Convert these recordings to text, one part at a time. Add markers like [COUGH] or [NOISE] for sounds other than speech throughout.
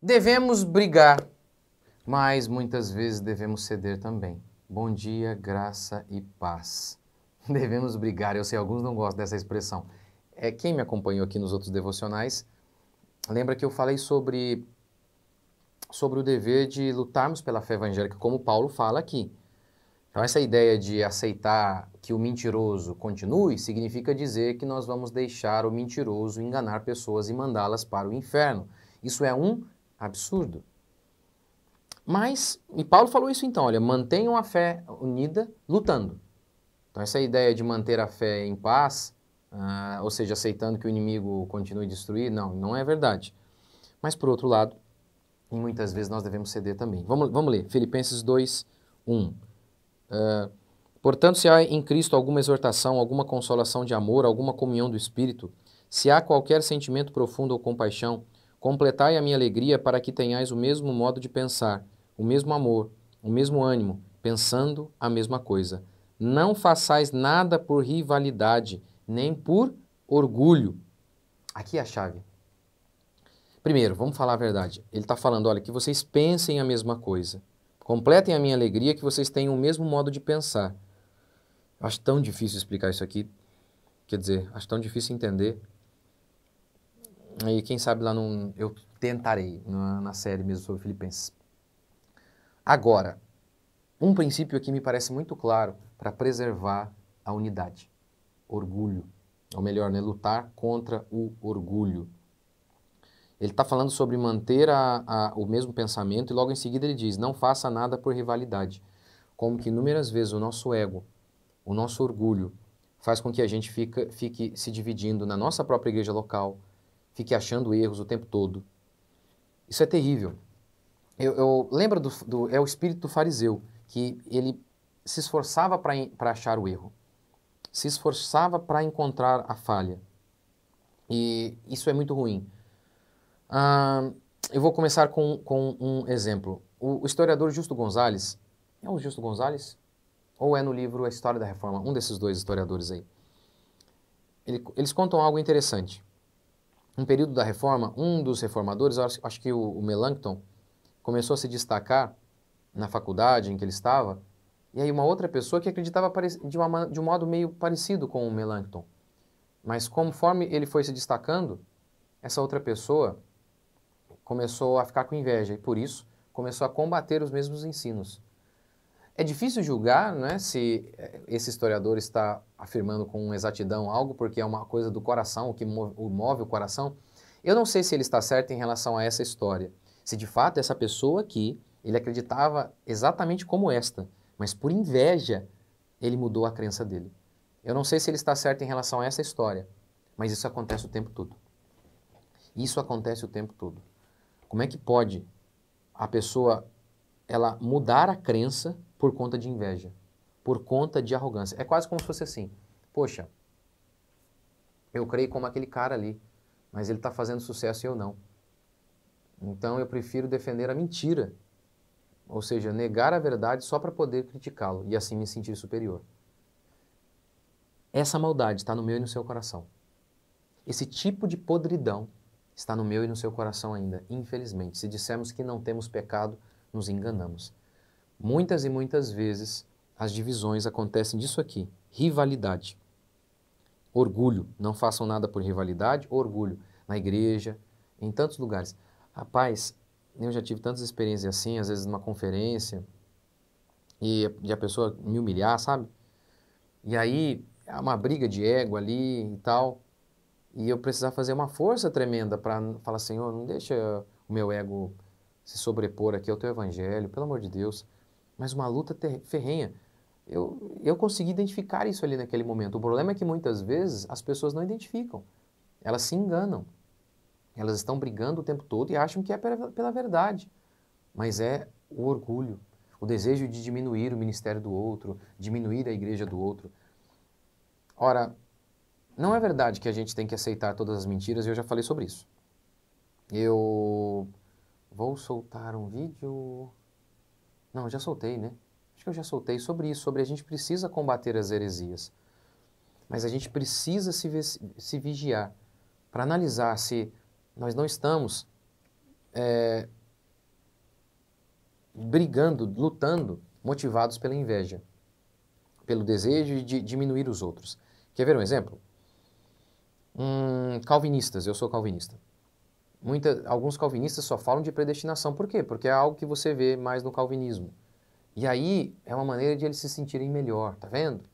Devemos brigar, mas muitas vezes devemos ceder também. Bom dia, graça e paz. [LAUGHS] Devemos brigar, eu sei, alguns não gostam dessa expressão. É Quem me acompanhou aqui nos outros devocionais, lembra que eu falei sobre, sobre o dever de lutarmos pela fé evangélica, como Paulo fala aqui. Então, essa ideia de aceitar que o mentiroso continue significa dizer que nós vamos deixar o mentiroso enganar pessoas e mandá-las para o inferno. Isso é um Absurdo. Mas, e Paulo falou isso então, olha, mantenham a fé unida lutando. Então, essa ideia de manter a fé em paz, uh, ou seja, aceitando que o inimigo continue a destruir, não, não é verdade. Mas, por outro lado, muitas vezes nós devemos ceder também. Vamos, vamos ler, Filipenses 2, 1. Uh, Portanto, se há em Cristo alguma exortação, alguma consolação de amor, alguma comunhão do Espírito, se há qualquer sentimento profundo ou compaixão, Completai a minha alegria para que tenhais o mesmo modo de pensar, o mesmo amor, o mesmo ânimo, pensando a mesma coisa. Não façais nada por rivalidade, nem por orgulho. Aqui é a chave. Primeiro, vamos falar a verdade. Ele está falando, olha, que vocês pensem a mesma coisa. Completem a minha alegria, que vocês tenham o mesmo modo de pensar. Acho tão difícil explicar isso aqui. Quer dizer, acho tão difícil entender. E quem sabe lá não. Eu tentarei na, na série mesmo sobre Filipenses. Agora, um princípio aqui me parece muito claro para preservar a unidade: orgulho. Ou melhor, né, lutar contra o orgulho. Ele está falando sobre manter a, a, o mesmo pensamento e logo em seguida ele diz: não faça nada por rivalidade. Como que inúmeras vezes o nosso ego, o nosso orgulho, faz com que a gente fica, fique se dividindo na nossa própria igreja local, fique achando erros o tempo todo. Isso é terrível. Eu, eu lembro do, do, é o espírito do fariseu que ele se esforçava para achar o erro, se esforçava para encontrar a falha. E isso é muito ruim. Ah, eu vou começar com, com um exemplo. O, o historiador Justo Gonzalez, é o Justo Gonzalez? Ou é no livro A História da Reforma? Um desses dois historiadores aí. Ele, eles contam algo interessante um período da reforma, um dos reformadores, acho que o, Melancton Melanchthon, começou a se destacar na faculdade em que ele estava, e aí uma outra pessoa que acreditava de, uma, de um modo meio parecido com o Melanchthon. Mas conforme ele foi se destacando, essa outra pessoa começou a ficar com inveja e por isso começou a combater os mesmos ensinos. É difícil julgar né, se eh, esse historiador está afirmando com exatidão algo, porque é uma coisa do coração, o que move o coração. Eu não sei se ele está certo em relação a essa história. Se de fato essa pessoa aqui, ele acreditava exatamente como esta, mas por inveja ele mudou a crença dele. Eu não sei se ele está certo em relação a essa história, mas isso acontece o tempo todo. Isso acontece o tempo todo. Como é que pode a pessoa ela mudar a crença por conta de inveja, por conta de arrogância. É quase como se fosse assim: poxa, eu creio como aquele cara ali, mas ele está fazendo sucesso e eu não. Então eu prefiro defender a mentira, ou seja, negar a verdade só para poder criticá-lo e assim me sentir superior. Essa maldade está no meu e no seu coração. Esse tipo de podridão está no meu e no seu coração ainda, infelizmente. Se dissermos que não temos pecado, nos enganamos. Muitas e muitas vezes as divisões acontecem disso aqui: rivalidade. Orgulho. Não façam nada por rivalidade, orgulho. Na igreja, em tantos lugares. Rapaz, eu já tive tantas experiências assim, às vezes numa conferência, e, e a pessoa me humilhar, sabe? E aí, há uma briga de ego ali e tal, e eu precisar fazer uma força tremenda para falar, Senhor, não deixa o meu ego se sobrepor aqui ao teu evangelho, pelo amor de Deus mas uma luta ferrenha. Eu, eu consegui identificar isso ali naquele momento. O problema é que muitas vezes as pessoas não identificam, elas se enganam. Elas estão brigando o tempo todo e acham que é pela, pela verdade, mas é o orgulho, o desejo de diminuir o ministério do outro, diminuir a igreja do outro. Ora, não é verdade que a gente tem que aceitar todas as mentiras, e eu já falei sobre isso. Eu vou soltar um vídeo. Não, já soltei, né? Acho que eu já soltei sobre isso, sobre a gente precisa combater as heresias. Mas a gente precisa se, se vigiar para analisar se nós não estamos é, brigando, lutando, motivados pela inveja, pelo desejo de diminuir os outros. Quer ver um exemplo? Hum, calvinistas, eu sou calvinista. Muita, alguns calvinistas só falam de predestinação. Por quê? Porque é algo que você vê mais no calvinismo. E aí é uma maneira de eles se sentirem melhor, tá vendo?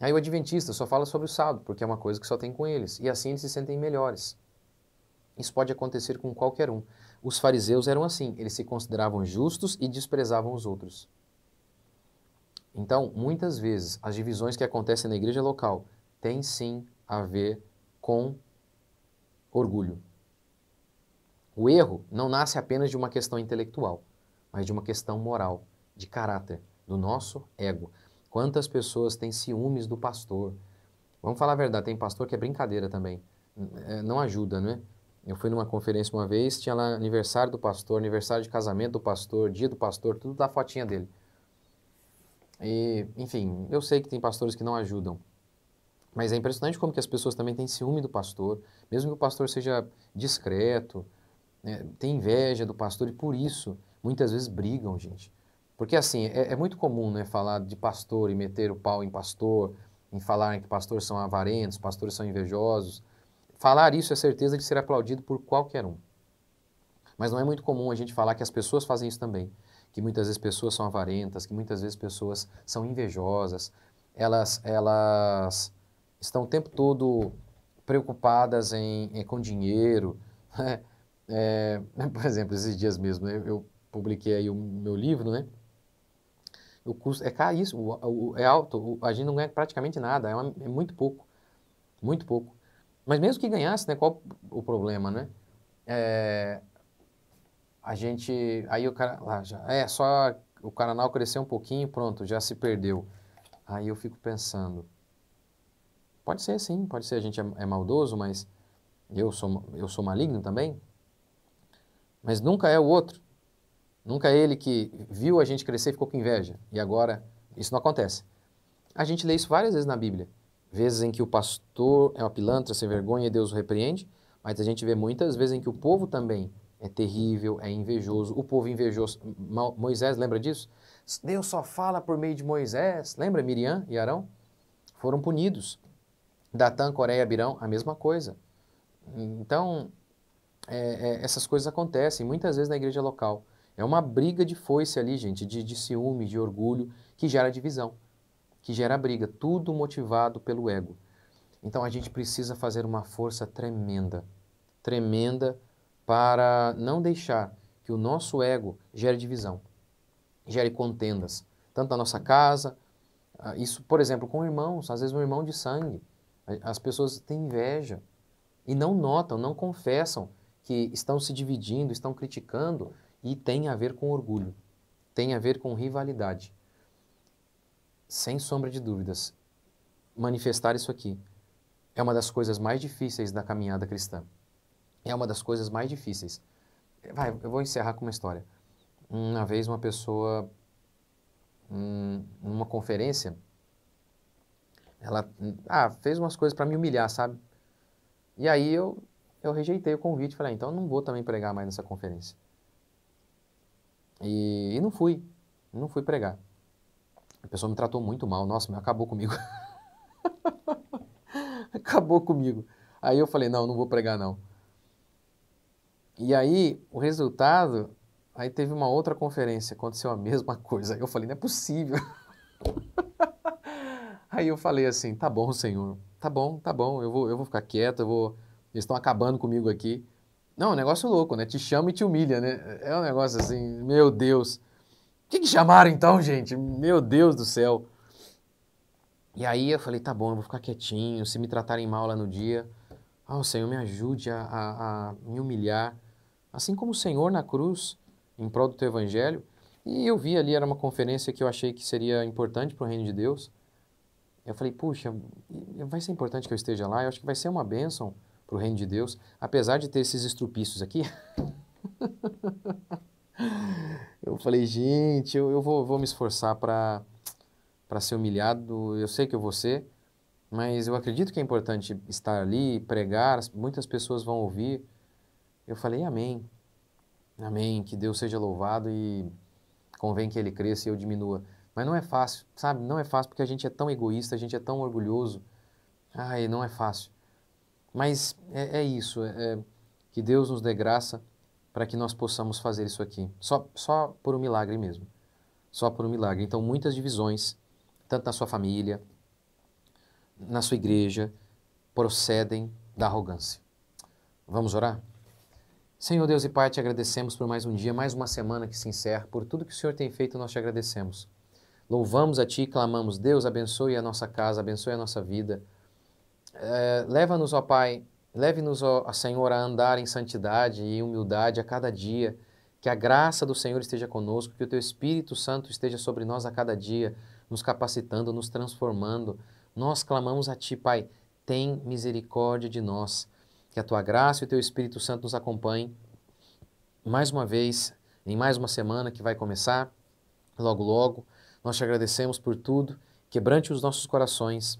Aí o adventista só fala sobre o sábado, porque é uma coisa que só tem com eles. E assim eles se sentem melhores. Isso pode acontecer com qualquer um. Os fariseus eram assim, eles se consideravam justos e desprezavam os outros. Então, muitas vezes, as divisões que acontecem na igreja local têm sim a ver com orgulho. O erro não nasce apenas de uma questão intelectual, mas de uma questão moral, de caráter, do nosso ego. Quantas pessoas têm ciúmes do pastor? Vamos falar a verdade, tem pastor que é brincadeira também. É, não ajuda, né? Eu fui numa conferência uma vez, tinha lá aniversário do pastor, aniversário de casamento do pastor, dia do pastor, tudo da fotinha dele. E, enfim, eu sei que tem pastores que não ajudam. Mas é impressionante como que as pessoas também têm ciúme do pastor, mesmo que o pastor seja discreto, né, tem inveja do pastor e por isso muitas vezes brigam, gente. Porque assim, é, é, muito comum né, falar de pastor e meter o pau em pastor, em falar que pastores são avarentos, pastores são invejosos. Falar isso é certeza de ser aplaudido por qualquer um. Mas não é muito comum a gente falar que as pessoas fazem isso também, que muitas vezes pessoas são avarentas, que muitas vezes pessoas são invejosas, elas, elas estão o tempo todo preocupadas em, em com dinheiro, [LAUGHS] né? É, [LAUGHS] por exemplo, esses dias mesmo, eu, eu publiquei aí o meu livro, né? O custo é caríssimo, é alto, a gente não ganha praticamente nada, é, uma, é, muito pouco, muito pouco. Mas mesmo que ganhasse, né? Qual o problema, né? É, a gente, aí o cara, lá já, é só o canal crescer um pouquinho, pronto, já se perdeu. Aí eu fico pensando, pode ser sim, pode ser a gente é, é maldoso, mas eu sou, eu sou maligno também, mas nunca é o outro. Nunca é ele que viu a gente crescer e ficou com inveja. E agora isso não acontece. A gente lê isso várias vezes na Bíblia. Vezes em que o pastor é uma pilantra, sem vergonha e Deus o repreende, mas a gente vê muitas vezes em que o povo também é terrível, é invejoso. O povo invejoso. Moisés, lembra disso? Deus só fala por meio de Moisés. Lembra Miriam e Arão? Foram punidos. Datã, Coreia, Birão, a mesma coisa. Então, é, é, essas coisas acontecem muitas vezes na igreja local. É uma briga de foice ali, gente, de, de ciúme, de orgulho, que gera divisão, que gera briga, tudo motivado pelo ego. Então a gente precisa fazer uma força tremenda, tremenda para não deixar que o nosso ego gere divisão, gere contendas, tanto na nossa casa, ah, isso, por exemplo, com irmãos, às vezes um irmão de sangue, as pessoas têm inveja e não notam, não confessam que estão se dividindo, estão criticando e tem a ver com orgulho, tem a ver com rivalidade. Sem sombra de dúvidas, manifestar isso aqui é uma das coisas mais difíceis da caminhada cristã. É uma das coisas mais difíceis. Vai, eu vou encerrar com uma história. Uma vez uma pessoa, hum, numa conferência, ela hum, ah, fez umas coisas para me humilhar, sabe? E aí eu eu rejeitei o convite, falei, ah, então eu não vou também pregar mais nessa conferência. E, e, não fui, não fui pregar. A pessoa me tratou muito mal, nossa, acabou comigo. [LAUGHS] acabou comigo. Aí eu falei, não, não vou pregar não. E aí, o resultado, aí teve uma outra conferência, aconteceu a mesma [LAUGHS] coisa. Aí eu falei, não é possível. [LAUGHS] aí eu falei assim, tá bom, senhor, tá bom, tá bom, eu vou, eu vou ficar quieto, eu vou eles estão acabando comigo aqui. Não, é um negócio louco, né? Te chama e te humilha, né? É um negócio assim, meu Deus. O que, que chamaram então, gente? Meu Deus do céu. E aí eu falei, tá bom, eu vou ficar quietinho. Se me tratarem mal lá no dia, ah, oh, o Senhor me ajude a, a, a me humilhar. Assim como o Senhor na cruz, em prol do teu evangelho. E eu vi ali, era uma conferência que eu achei que seria importante para o reino de Deus. Eu falei, puxa, vai ser importante que eu esteja lá, eu acho que vai ser uma bênção para o reino de Deus, apesar de ter esses estrupiços aqui. [LAUGHS] eu falei, gente, eu, eu vou, vou me esforçar para ser humilhado, eu sei que eu vou ser, mas eu acredito que é importante estar ali, pregar, muitas pessoas vão ouvir. Eu falei, amém, amém, que Deus seja louvado e convém que ele cresça e eu diminua. Mas não é fácil, sabe? Não é fácil porque a gente é tão egoísta, a gente é tão orgulhoso. Ai, não é fácil. Mas é, é isso, é, é, que Deus nos dê graça para que nós possamos fazer isso aqui. Só, só por um milagre mesmo. Só por um milagre. Então, muitas divisões, tanto na sua família, na sua igreja, procedem da arrogância. Vamos orar? Senhor Deus e Pai, te agradecemos por mais um dia, mais uma semana que se encerra. Por tudo que o Senhor tem feito, nós te agradecemos. Louvamos a Ti e clamamos, Deus, abençoe a nossa casa, abençoe a nossa vida. Eh, leva-nos, ó Pai, leve-nos, ó Senhor, a andar em santidade e humildade a cada dia. Que a graça do Senhor esteja conosco, que o Teu Espírito Santo esteja sobre nós a cada dia, nos capacitando, nos transformando. Nós clamamos a Ti, Pai, tem misericórdia de nós. Que a Tua graça e o Teu Espírito Santo nos acompanhem mais uma vez, em mais uma semana que vai começar, logo, logo. Nós te agradecemos por tudo. Quebrante os nossos corações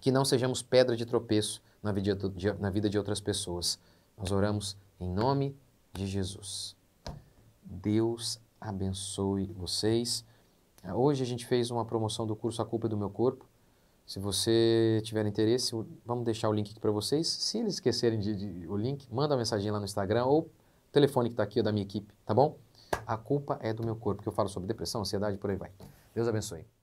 que não sejamos pedra de tropeço na vida de, na vida de outras pessoas. Nós oramos em nome de Jesus. Deus abençoe vocês. Hoje a gente fez uma promoção do curso A Culpa é do Meu Corpo. Se você tiver interesse, vamos deixar o link aqui para vocês. Se eles esquecerem de, de, o link, manda uma mensagem lá no Instagram ou o telefone que está aqui é da minha equipe, tá bom? A culpa é do meu corpo, que eu falo sobre depressão, ansiedade, por aí vai. Deus abençoe.